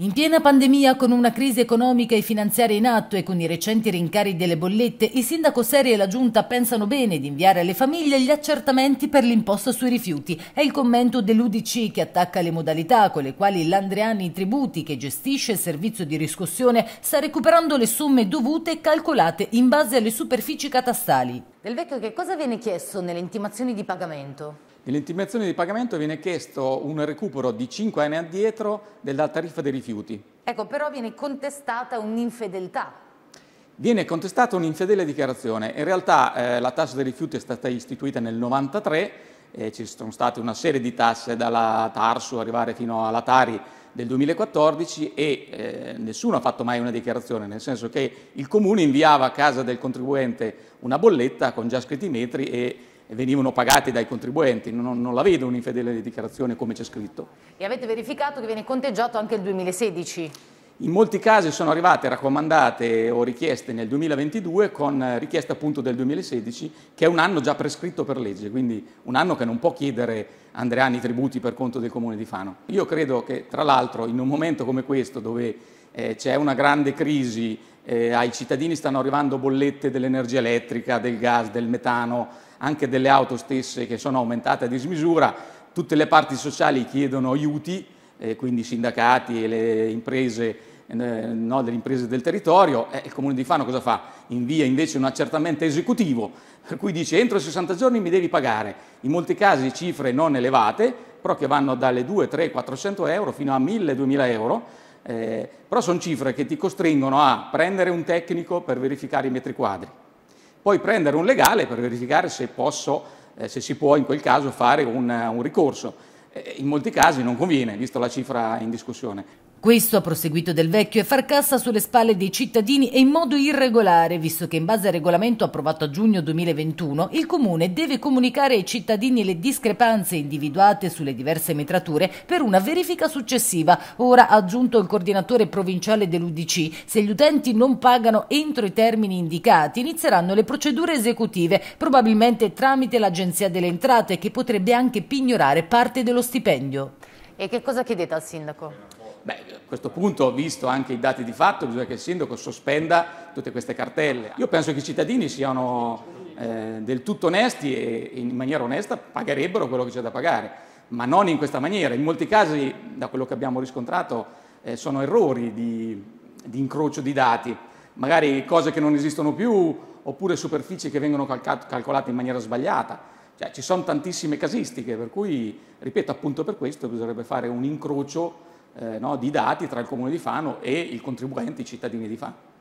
In piena pandemia, con una crisi economica e finanziaria in atto e con i recenti rincari delle bollette, il sindaco Seri e la giunta pensano bene di inviare alle famiglie gli accertamenti per l'imposta sui rifiuti. È il commento dell'UDC che attacca le modalità con le quali l'Andriani Tributi, che gestisce il servizio di riscossione, sta recuperando le somme dovute e calcolate in base alle superfici catastali. Del vecchio che cosa viene chiesto nelle intimazioni di pagamento? Nell'intimazione di pagamento viene chiesto un recupero di 5 anni addietro della tariffa dei rifiuti. Ecco, però viene contestata un'infedeltà. Viene contestata un'infedele dichiarazione. In realtà eh, la tassa dei rifiuti è stata istituita nel 1993, eh, ci sono state una serie di tasse dalla Tarsu arrivare fino alla Tari del 2014 e eh, nessuno ha fatto mai una dichiarazione, nel senso che il comune inviava a casa del contribuente una bolletta con già scritti i metri e venivano pagate dai contribuenti, non, non la vedo un'infedele dichiarazione come c'è scritto. E avete verificato che viene conteggiato anche il 2016? In molti casi sono arrivate raccomandate o richieste nel 2022 con richiesta appunto del 2016 che è un anno già prescritto per legge, quindi un anno che non può chiedere Andreani tributi per conto del comune di Fano. Io credo che tra l'altro in un momento come questo dove eh, c'è una grande crisi, eh, ai cittadini stanno arrivando bollette dell'energia elettrica, del gas, del metano, anche delle auto stesse che sono aumentate a dismisura, tutte le parti sociali chiedono aiuti, eh, quindi i sindacati e le imprese, eh, no, delle imprese del territorio, eh, il comune di Fano cosa fa? Invia invece un accertamento esecutivo, per cui dice entro 60 giorni mi devi pagare, in molti casi cifre non elevate, però che vanno dalle 2, 3, 400 euro fino a 1000, 2000 euro, eh, però sono cifre che ti costringono a prendere un tecnico per verificare i metri quadri, poi prendere un legale per verificare se, posso, eh, se si può in quel caso fare un, un ricorso. Eh, in molti casi non conviene, visto la cifra in discussione. Questo, ha proseguito Del Vecchio, è far cassa sulle spalle dei cittadini e in modo irregolare, visto che in base al regolamento approvato a giugno 2021, il Comune deve comunicare ai cittadini le discrepanze individuate sulle diverse metrature per una verifica successiva. Ora, ha aggiunto il coordinatore provinciale dell'Udc, se gli utenti non pagano entro i termini indicati, inizieranno le procedure esecutive, probabilmente tramite l'Agenzia delle Entrate, che potrebbe anche pignorare parte dello stipendio. E che cosa chiedete al sindaco? Beh, a questo punto, visto anche i dati di fatto, bisogna che il sindaco sospenda tutte queste cartelle. Io penso che i cittadini siano eh, del tutto onesti e in maniera onesta pagherebbero quello che c'è da pagare, ma non in questa maniera. In molti casi, da quello che abbiamo riscontrato, eh, sono errori di, di incrocio di dati, magari cose che non esistono più oppure superfici che vengono calcolate in maniera sbagliata. Cioè, ci sono tantissime casistiche, per cui, ripeto, appunto per questo bisognerebbe fare un incrocio eh, no, di dati tra il comune di Fano e i contribuenti, i cittadini di Fano.